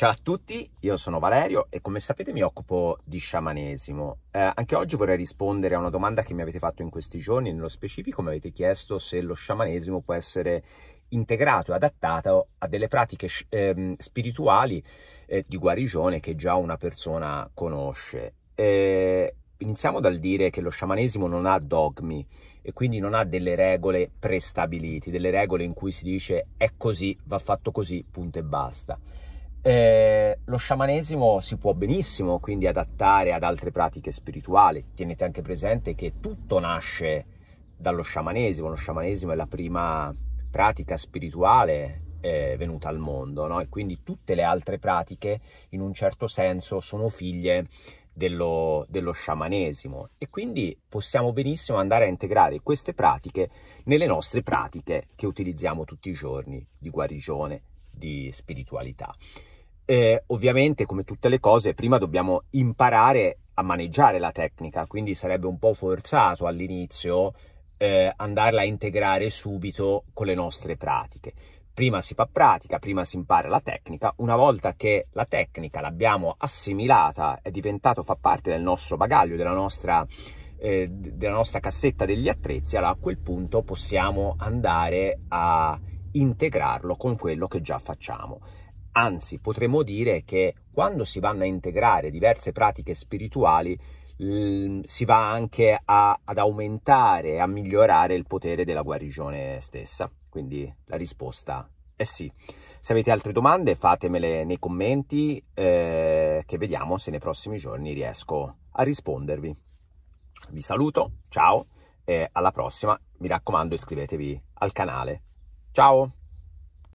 Ciao a tutti, io sono Valerio e come sapete mi occupo di sciamanesimo. Eh, anche oggi vorrei rispondere a una domanda che mi avete fatto in questi giorni, nello specifico mi avete chiesto se lo sciamanesimo può essere integrato e adattato a delle pratiche eh, spirituali eh, di guarigione che già una persona conosce. Eh, iniziamo dal dire che lo sciamanesimo non ha dogmi e quindi non ha delle regole prestabilite, delle regole in cui si dice è così, va fatto così, punto e basta eh, lo sciamanesimo si può benissimo quindi adattare ad altre pratiche spirituali. Tenete anche presente che tutto nasce dallo sciamanesimo. Lo sciamanesimo è la prima pratica spirituale eh, venuta al mondo, no? E quindi tutte le altre pratiche, in un certo senso, sono figlie dello, dello sciamanesimo. E quindi possiamo benissimo andare a integrare queste pratiche nelle nostre pratiche che utilizziamo tutti i giorni di guarigione di spiritualità. Eh, ovviamente, come tutte le cose, prima dobbiamo imparare a maneggiare la tecnica, quindi sarebbe un po' forzato all'inizio eh, andarla a integrare subito con le nostre pratiche. Prima si fa pratica, prima si impara la tecnica, una volta che la tecnica l'abbiamo assimilata, è diventato, fa parte del nostro bagaglio, della nostra, eh, della nostra cassetta degli attrezzi, allora a quel punto possiamo andare a integrarlo con quello che già facciamo. Anzi, potremmo dire che quando si vanno a integrare diverse pratiche spirituali, si va anche a, ad aumentare, a migliorare il potere della guarigione stessa. Quindi la risposta è sì. Se avete altre domande fatemele nei commenti eh, che vediamo se nei prossimi giorni riesco a rispondervi. Vi saluto, ciao e alla prossima. Mi raccomando iscrivetevi al canale. Ciao!